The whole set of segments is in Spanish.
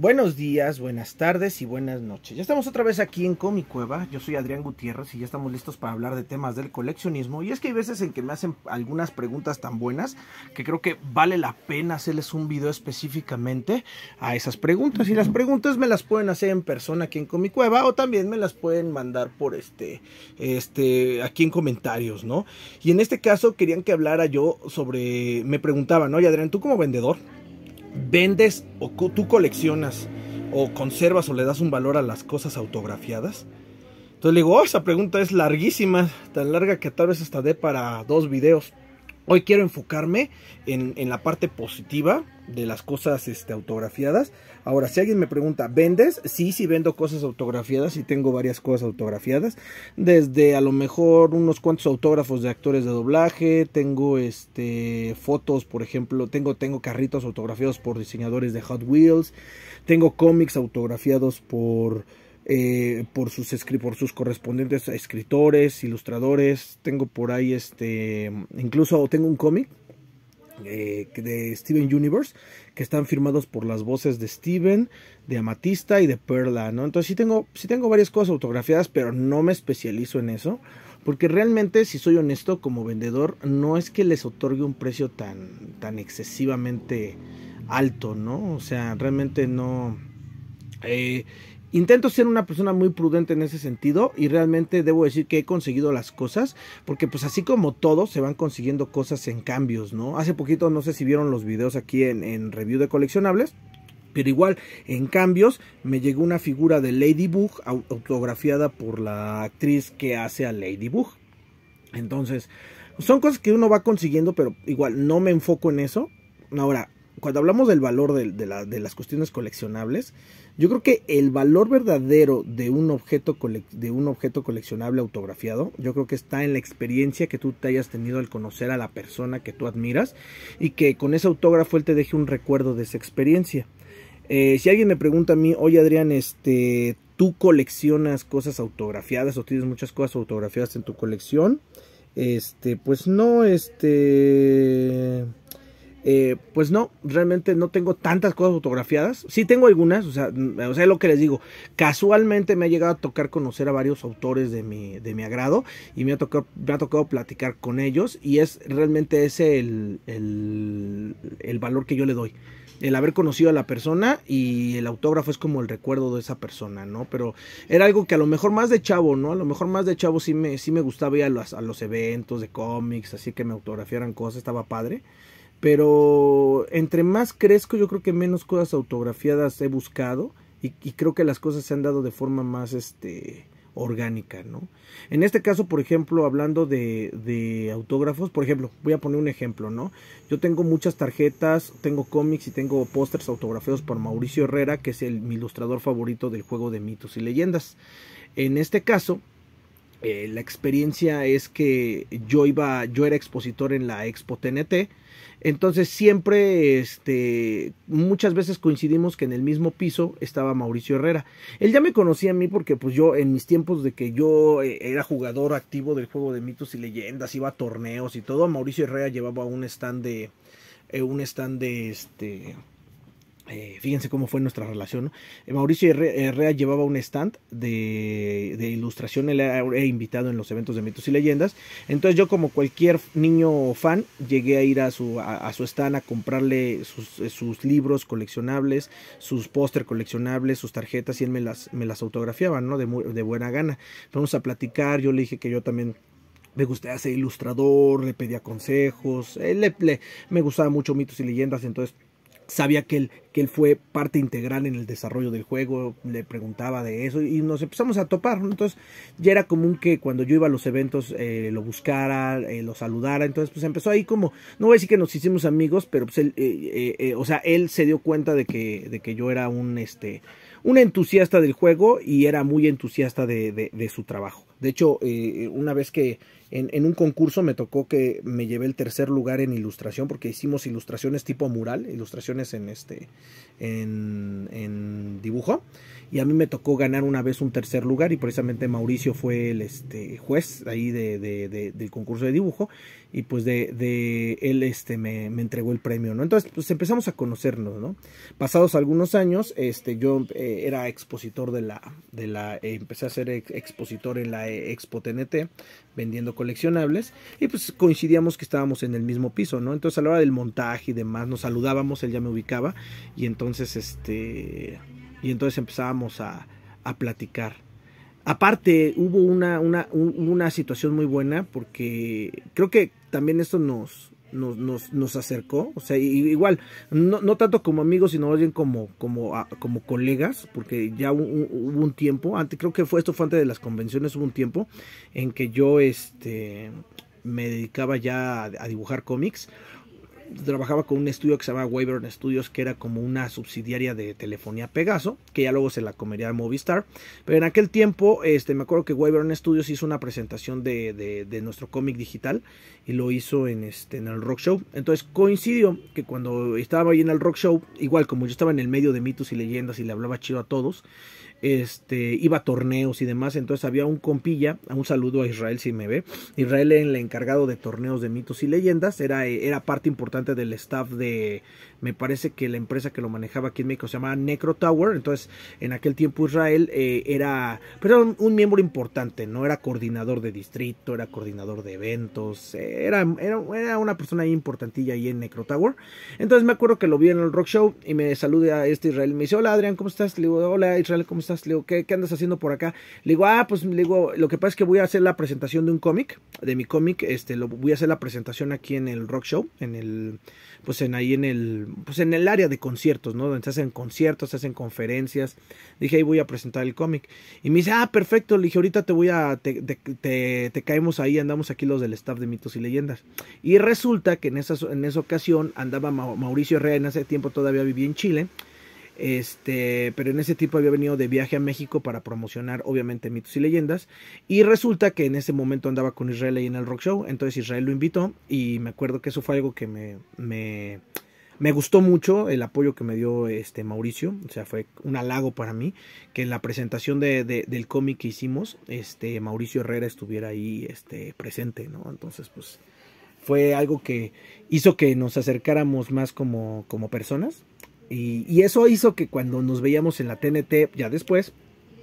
Buenos días, buenas tardes y buenas noches. Ya estamos otra vez aquí en ComiCueva. Cueva. Yo soy Adrián Gutiérrez y ya estamos listos para hablar de temas del coleccionismo. Y es que hay veces en que me hacen algunas preguntas tan buenas que creo que vale la pena hacerles un video específicamente a esas preguntas. Y las preguntas me las pueden hacer en persona aquí en ComiCueva Cueva o también me las pueden mandar por este, este, aquí en comentarios, ¿no? Y en este caso querían que hablara yo sobre, me preguntaban, ¿no? Adrián, tú como vendedor, vendes o tú coleccionas o conservas o le das un valor a las cosas autografiadas? Entonces le digo, oh, esa pregunta es larguísima, tan larga que tal vez hasta dé para dos videos. Hoy quiero enfocarme en, la parte positiva de las cosas este, autografiadas. Ahora, si alguien me pregunta, ¿vendes? Sí, sí vendo cosas autografiadas y tengo varias cosas autografiadas. Desde a lo mejor unos cuantos autógrafos de actores de doblaje, tengo este, fotos, por ejemplo, tengo, tengo carritos autografiados por diseñadores de Hot Wheels, tengo cómics autografiados por eh, por, sus, por sus correspondientes escritores, ilustradores. Tengo por ahí, este, incluso tengo un cómic eh, de Steven Universe que están firmados por las voces de Steven, de Amatista y de Perla, ¿no? Entonces sí tengo, sí tengo varias cosas autografiadas, pero no me especializo en eso. Porque realmente, si soy honesto, como vendedor, no es que les otorgue un precio tan, tan excesivamente alto, ¿no? O sea, realmente no. Eh, Intento ser una persona muy prudente en ese sentido y realmente debo decir que he conseguido las cosas, porque pues así como todo, se van consiguiendo cosas en cambios, ¿no? Hace poquito no sé si vieron los videos aquí en, en review de coleccionables. Pero igual, en cambios, me llegó una figura de Ladybug autografiada por la actriz que hace a Ladybug. Entonces, son cosas que uno va consiguiendo, pero igual no me enfoco en eso. Ahora, cuando hablamos del valor de, las cuestiones coleccionables, yo creo que el valor verdadero de un, objeto de un objeto coleccionable autografiado, yo creo que está en la experiencia que tú te hayas tenido al conocer a la persona que tú admiras y que con ese autógrafo él te deje un recuerdo de esa experiencia. Eh, si alguien me pregunta a mí, oye Adrián, este, tú coleccionas cosas autografiadas o tienes muchas cosas autografiadas en tu colección, este, pues no, este... Eh, pues no, realmente no tengo tantas cosas fotografiadas. Sí tengo algunas, o sea, mm, o sea, lo que les digo. Casualmente me ha llegado a tocar conocer a varios autores de mi, de mi agrado y me ha, tocado, me ha tocado platicar con ellos y es realmente ese el, el, valor que yo le doy el haber conocido a la persona y el autógrafo es como el recuerdo de esa persona, ¿no? Pero era algo que a lo mejor más de chavo, ¿no? A lo mejor más de chavo sí me, sí me gustaba ir a los, a los eventos de cómics, así que me autografiaran cosas, estaba padre. Pero entre más crezco, yo creo que menos cosas autografiadas he buscado y, creo que las cosas se han dado de forma más este, orgánica, ¿no? En este caso, por ejemplo, hablando de, de, autógrafos, por ejemplo, voy a poner un ejemplo, ¿no? Yo tengo muchas tarjetas, tengo cómics y tengo pósters autografiados por Mauricio Herrera, que es el, mi ilustrador favorito del juego de mitos y leyendas. En este caso, eh, la experiencia es que yo iba, yo era expositor en la Expo TNT, entonces siempre, este, muchas veces coincidimos que en el mismo piso estaba Mauricio Herrera. Él ya me conocía a mí porque pues yo en mis tiempos de que yo eh, era jugador activo del juego de mitos y leyendas, iba a torneos y todo, Mauricio Herrera llevaba un stand de, eh, un stand de, este, eh, fíjense cómo fue nuestra relación. Eh, Mauricio Herrera llevaba un stand de, ilustración, él era, invitado en los eventos de mitos y leyendas. Entonces yo como cualquier niño fan llegué a ir a su, stand a comprarle sus, libros coleccionables, sus póster coleccionables, sus tarjetas y él me las, autografiaba ¿no? de, buena gana. fuimos a platicar, yo le dije que yo también me gustaba ser ilustrador, le pedía consejos, eh, me gustaba mucho mitos y leyendas, entonces sabía que él, que él fue parte integral en el desarrollo del juego, le preguntaba de eso y nos empezamos a topar. Entonces ya era común que cuando yo iba a los eventos eh, lo buscara, eh, lo saludara, entonces pues empezó ahí como, no voy a decir que nos hicimos amigos, pero pues él, eh, o sea, él se dio cuenta de que, de que yo era un, este, un entusiasta del juego y era muy entusiasta de su trabajo. De hecho, eh, eh, una vez que en, en, un concurso me tocó que me llevé el tercer lugar en ilustración, porque hicimos ilustraciones tipo mural, ilustraciones en este en, en dibujo y a mí me tocó ganar una vez un tercer lugar y precisamente Mauricio fue el este, juez ahí de, del concurso de dibujo y pues de, él este, me, entregó el premio, ¿no? Entonces pues empezamos a conocernos, ¿no? Pasados algunos años, este, yo eh, era expositor de la, de la eh, empecé a ser expositor en la eh, Expo TNT vendiendo coleccionables y pues coincidíamos que estábamos en el mismo piso, ¿no? Entonces a la hora del montaje y demás nos saludábamos, él ya me ubicaba y entonces este y entonces empezábamos a, a platicar. Aparte, hubo una, una, una, situación muy buena porque creo que también esto nos, nos, nos, nos acercó. O sea, igual, no, no, tanto como amigos, sino bien como, como, como colegas, porque ya hubo un, tiempo, antes, creo que fue esto fue antes de las convenciones, hubo un tiempo en que yo este, me dedicaba ya a dibujar cómics trabajaba con un estudio que se llamaba Wayburn Studios, que era como una subsidiaria de Telefonía Pegaso, que ya luego se la comería Movistar. Pero en aquel tiempo, este, me acuerdo que Wayburn Studios hizo una presentación de, nuestro cómic digital y lo hizo en, este, en el Rock Show. Entonces coincidió que cuando estaba ahí en el Rock Show, igual como yo estaba en el medio de mitos y leyendas y le hablaba chido a todos, este, iba a torneos y demás. Entonces había un compilla, un saludo a Israel si me ve. Israel era el encargado de torneos de mitos y leyendas, era, era parte importante del staff de, me parece que la empresa que lo manejaba aquí en México se llamaba Necro Tower. Entonces en aquel tiempo Israel eh, era, pero un, miembro importante, no era coordinador de distrito, era coordinador de eventos, eh, era, era, una persona importantilla ahí en Necro Tower. Entonces me acuerdo que lo vi en el rock show y me saludé a este Israel. Me dice, hola Adrián, ¿cómo estás? Le digo, hola Israel, ¿cómo estás? Le digo, ¿qué, andas haciendo por acá? Le digo, ah, pues le digo, lo que pasa es que voy a hacer la presentación de un cómic, de mi cómic, este, lo voy a hacer la presentación aquí en el Rock Show, en el, pues en ahí en el, pues en el área de conciertos, ¿no? Donde se hacen conciertos, se hacen conferencias. Dije, ahí voy a presentar el cómic. Y me dice, ah, perfecto, le dije, ahorita te voy a, te, caemos ahí, andamos aquí los del staff de mitos y leyendas. Y resulta que en esa, en esa ocasión andaba Mauricio Herrera, en ese tiempo todavía vivía en Chile. Este, pero en ese tipo había venido de viaje a México para promocionar, obviamente, mitos y leyendas. Y resulta que en ese momento andaba con Israel ahí en el rock show. Entonces Israel lo invitó. Y me acuerdo que eso fue algo que me, me, gustó mucho el apoyo que me dio este Mauricio, o sea, fue un halago para mí que en la presentación del cómic que hicimos, este Mauricio Herrera estuviera ahí este, presente, ¿no? Entonces, pues fue algo que hizo que nos acercáramos más como, como personas y, eso hizo que cuando nos veíamos en la TNT, ya después,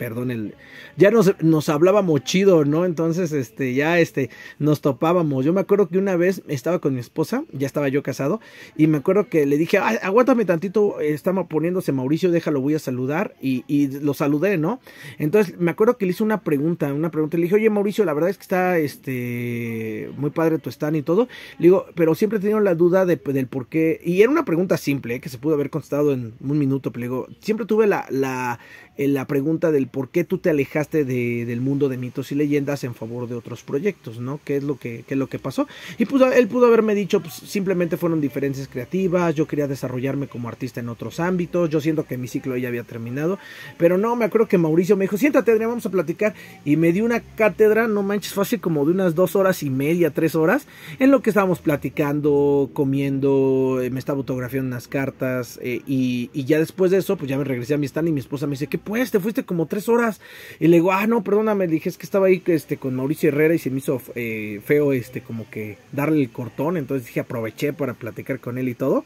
perdón, el, ya nos, nos hablábamos chido, ¿no? Entonces, este, ya, este, nos topábamos. Yo me acuerdo que una vez estaba con mi esposa, ya estaba yo casado, y me acuerdo que le dije, aguántame tantito, estamos poniéndose Mauricio, déjalo, voy a saludar, y, lo saludé, ¿no? Entonces, me acuerdo que le hice una pregunta, una pregunta, le dije, oye, Mauricio, la verdad es que está, este, muy padre tu stand y todo, le digo, pero siempre he tenido la duda del por qué, y era una pregunta simple, eh, que se pudo haber contestado en un minuto, pero le digo, siempre tuve la, la, eh, la pregunta del por qué tú te alejaste del mundo de mitos y leyendas en favor de otros proyectos, ¿no? ¿Qué es lo que, lo que pasó? Y pues él pudo haberme dicho, pues, simplemente fueron diferencias creativas, yo quería desarrollarme como artista en otros ámbitos, yo siento que mi ciclo ya había terminado, pero no, me acuerdo que Mauricio me dijo, siéntate, Adrián, vamos a platicar, y me dio una cátedra, no manches, fácil como de unas dos horas y media, tres horas, en lo que estábamos platicando, comiendo, eh, me estaba autografiando unas cartas, eh, y, y ya después de eso, pues ya me regresé a mi stand y mi esposa me dice, ¿qué pues? Te fuiste como tres horas. Y le digo, ah, no, perdóname, dije, es que estaba ahí este, con Mauricio Herrera y se me hizo eh, feo este, como que darle el cortón. Entonces dije, aproveché para platicar con él y todo.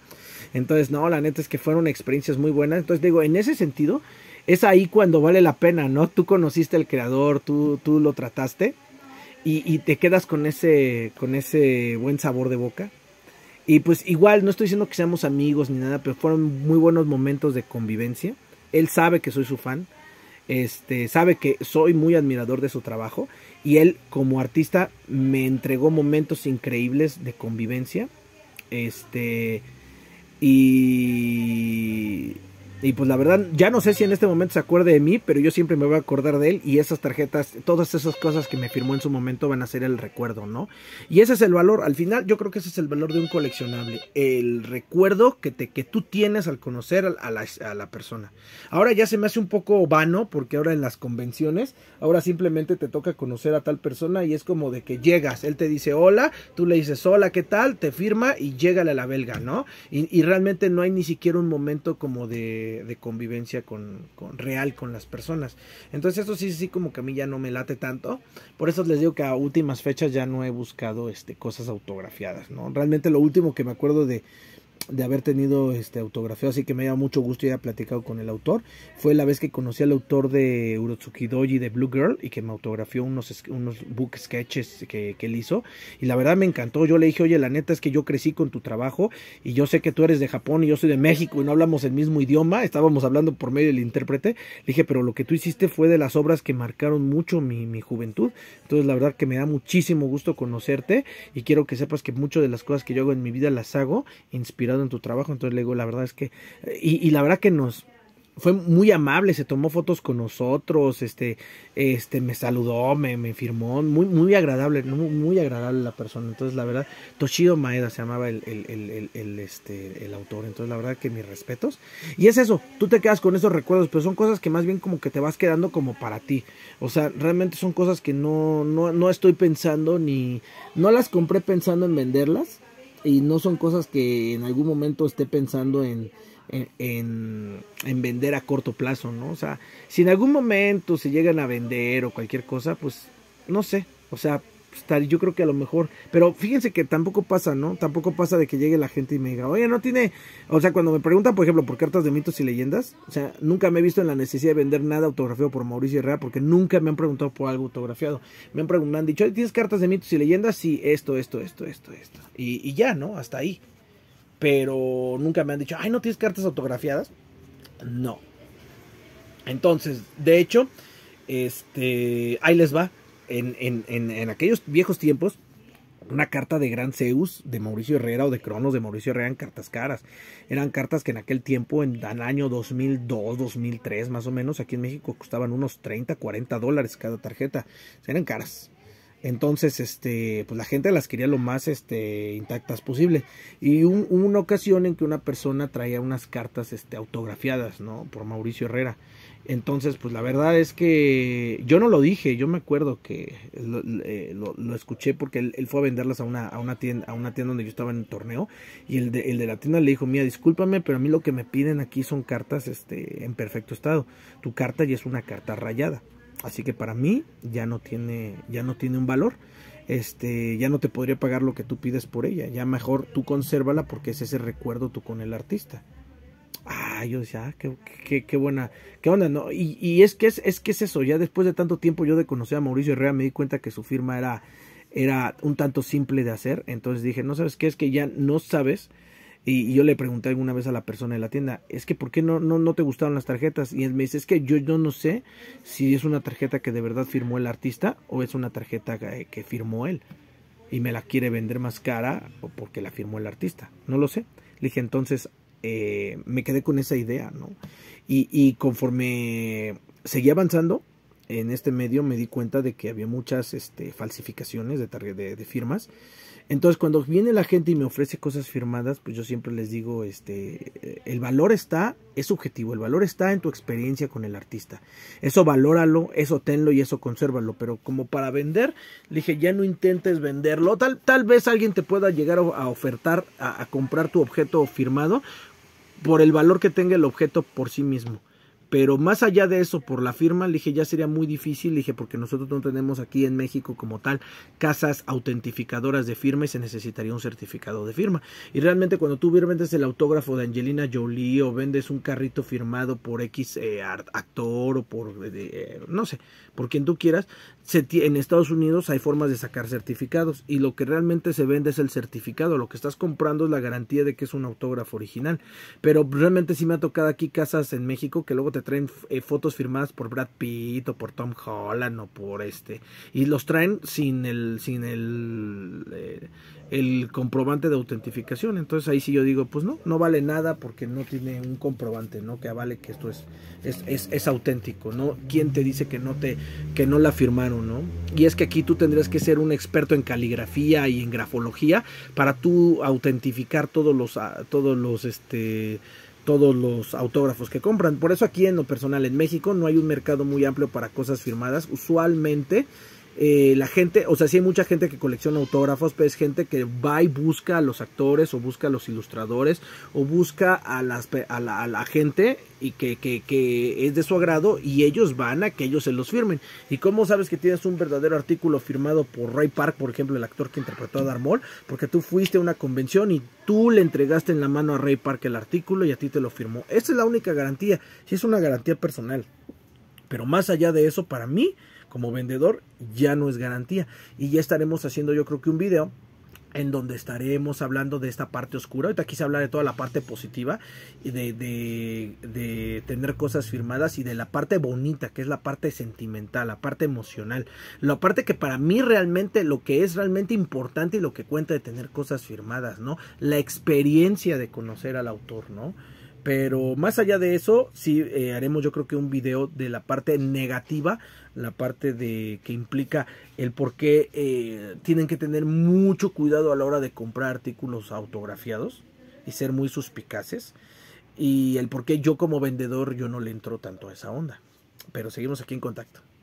Entonces, no, la neta es que fueron experiencias muy buenas. Entonces digo, en ese sentido, es ahí cuando vale la pena, ¿no? Tú conociste al creador, tú, tú lo trataste. Y, y, te quedas con ese, con ese buen sabor de boca. Y pues igual, no estoy diciendo que seamos amigos ni nada, pero fueron muy buenos momentos de convivencia. Él sabe que soy su fan este, sabe que soy muy admirador de su trabajo y él como artista me entregó momentos increíbles de convivencia. Este y y pues la verdad, ya no sé si en este momento se acuerde de mí, pero yo siempre me voy a acordar de él y esas tarjetas, todas esas cosas que me firmó en su momento van a ser el recuerdo, ¿no? Y ese es el valor, al final yo creo que ese es el valor de un coleccionable, el recuerdo que, te, que tú tienes al conocer a la, persona. Ahora ya se me hace un poco vano porque ahora en las convenciones, ahora simplemente te toca conocer a tal persona y es como de que llegas, él te dice hola, tú le dices hola, ¿qué tal? Te firma y llega a la belga, ¿no? Y, y realmente no hay ni siquiera un momento como de de, convivencia con, con, real con las personas. Entonces eso sí, sí, como que a mí ya no me late tanto. Por eso les digo que a últimas fechas ya no he buscado este, cosas autografiadas, ¿no? Realmente lo último que me acuerdo de, de haber tenido este autografía, así que me da mucho gusto y haya platicado con el autor. Fue la vez que conocí al autor de Urotsuki de Blue Girl y que me autografió unos, unos book sketches que, que, él hizo. Y la verdad me encantó. Yo le dije, oye, la neta es que yo crecí con tu trabajo y yo sé que tú eres de Japón y yo soy de México y no hablamos el mismo idioma. Estábamos hablando por medio del intérprete. Le dije, pero lo que tú hiciste fue de las obras que marcaron mucho mi, mi juventud. Entonces, la verdad que me da muchísimo gusto conocerte y quiero que sepas que muchas de las cosas que yo hago en mi vida las hago inspiradas en tu trabajo. Entonces le digo, la verdad es que, y, la verdad que nos, fue muy amable, se tomó fotos con nosotros, este, este, me saludó, me, me firmó, muy, muy agradable, muy, muy, agradable la persona. Entonces, la verdad, Toshido Maeda se llamaba el, el, el, el, este, el autor. Entonces, la verdad que mis respetos. Y es eso, tú te quedas con esos recuerdos, pero son cosas que más bien como que te vas quedando como para ti. O sea, realmente son cosas que no, no, no estoy pensando ni, no las compré pensando en venderlas y no son cosas que en algún momento esté pensando en, en, en, vender a corto plazo, ¿no? O sea, si en algún momento se llegan a vender o cualquier cosa, pues no sé, o sea, yo creo que a lo mejor, pero fíjense que tampoco pasa, ¿no? Tampoco pasa de que llegue la gente y me diga, oye, no tiene, o sea, cuando me preguntan, por ejemplo, por cartas de mitos y leyendas, o sea, nunca me he visto en la necesidad de vender nada autografiado por Mauricio Herrera, porque nunca me han preguntado por algo autografiado, me han preguntado, me han dicho, ¿tienes cartas de mitos y leyendas? Sí, esto, esto, esto, esto, esto, y, y ya, ¿no? Hasta ahí, pero nunca me han dicho, ay, ¿no tienes cartas autografiadas? No. Entonces, de hecho, este, ahí les va en, en, aquellos viejos tiempos, una carta de Gran Zeus, de Mauricio Herrera o de Cronos de Mauricio Herrera eran cartas caras. Eran cartas que en aquel tiempo, en el año 2002, 2003 más o menos, aquí en México costaban unos 30, 40 dólares cada tarjeta. eran caras. Entonces, este, pues la gente las quería lo más este, intactas posible. Y una ocasión en que una persona traía unas cartas este, autografiadas, ¿no? Por Mauricio Herrera. Entonces, pues la verdad es que yo no lo dije, yo me acuerdo que lo, eh, escuché porque él, fue a venderlas a una, a una, tienda, a una tienda donde yo estaba en el torneo y el de, el de la tienda le dijo, mira, discúlpame, pero a mí lo que me piden aquí son cartas este, en perfecto estado. Tu carta ya es una carta rayada. Así que para mí ya no tiene, ya no tiene un valor. Este, ya no te podría pagar lo que tú pides por ella. Ya mejor tú consérvala porque es ese recuerdo tú con el artista. Ah, yo decía, qué, qué, buena, qué onda, ¿no? Y, y es, que es, es, que es eso, ya después de tanto tiempo yo de conocer a Mauricio Herrera me di cuenta que su firma era, era un tanto simple de hacer, entonces dije, no sabes qué, es que ya no sabes. Y, yo le pregunté alguna vez a la persona de la tienda, es que ¿por qué no, no, no te gustaron las tarjetas? Y él me dice, es que yo, yo no sé si es una tarjeta que de verdad firmó el artista o es una tarjeta que, que firmó él y me la quiere vender más cara o porque la firmó el artista, no lo sé. Le dije, entonces eh, me quedé con esa idea, ¿no? Y, conforme seguí avanzando en este medio me di cuenta de que había muchas este, falsificaciones de, de, firmas. Entonces cuando viene la gente y me ofrece cosas firmadas, pues yo siempre les digo, este, el valor está, es subjetivo, el valor está en tu experiencia con el artista. Eso valóralo, eso tenlo y eso consérvalo. Pero como para vender, le dije, ya no intentes venderlo. Tal, tal vez alguien te pueda llegar a ofertar, a comprar tu objeto firmado por el valor que tenga el objeto por sí mismo. Pero más allá de eso, por la firma, le dije, ya sería muy difícil, le dije, porque nosotros no tenemos aquí en México como tal casas autentificadoras de firma y se necesitaría un certificado de firma. Y realmente cuando tú vendes el autógrafo de Angelina Jolie o vendes un carrito firmado por X eh, actor o por, eh, no sé, por quien tú quieras, en Estados Unidos hay formas de sacar certificados y lo que realmente se vende es el certificado, lo que estás comprando es la garantía de que es un autógrafo original. Pero realmente sí me ha tocado aquí casas en México que luego te traen eh, fotos firmadas por Brad Pitt o por Tom Holland o por este. Y los traen sin el, sin el, eh, el comprobante de autentificación. Entonces ahí sí yo digo, pues no, no vale nada porque no tiene un comprobante, ¿no? Que avale que esto es, es, auténtico, ¿no? ¿Quién te dice que no te, que no la firmaron, ¿no? Y es que aquí tú tendrías que ser un experto en caligrafía y en grafología para tú autentificar todos los, todos los, este, todos los autógrafos que compran. Por eso aquí en lo personal en México no hay un mercado muy amplio para cosas firmadas. Usualmente eh, la gente, o sea, si hay mucha gente que colecciona autógrafos, pero es gente que va y busca a los actores o busca a los ilustradores o busca a, las, a, la, a la gente y que, que, es de su agrado y ellos van a que ellos se los firmen. ¿Y cómo sabes que tienes un verdadero artículo firmado por Ray Park, por ejemplo, el actor que interpretó a Darmol? Porque tú fuiste a una convención y tú le entregaste en la mano a Ray Park el artículo y a ti te lo firmó. Esa es la única garantía, si es una garantía personal. Pero más allá de eso, para mí como vendedor ya no es garantía. Y ya estaremos haciendo yo creo que un video en donde estaremos hablando de esta parte oscura. Ahorita quise hablar de toda la parte positiva y de, de, tener cosas firmadas y de la parte bonita, que es la parte sentimental, la parte emocional, la parte que para mí realmente lo que es realmente importante y lo que cuenta de tener cosas firmadas, ¿no? La experiencia de conocer al autor, ¿no? Pero más allá de eso, sí eh, haremos yo creo que un video de la parte negativa la parte de que implica el por qué eh, tienen que tener mucho cuidado a la hora de comprar artículos autografiados y ser muy suspicaces y el por qué yo como vendedor yo no le entro tanto a esa onda. Pero seguimos aquí en contacto.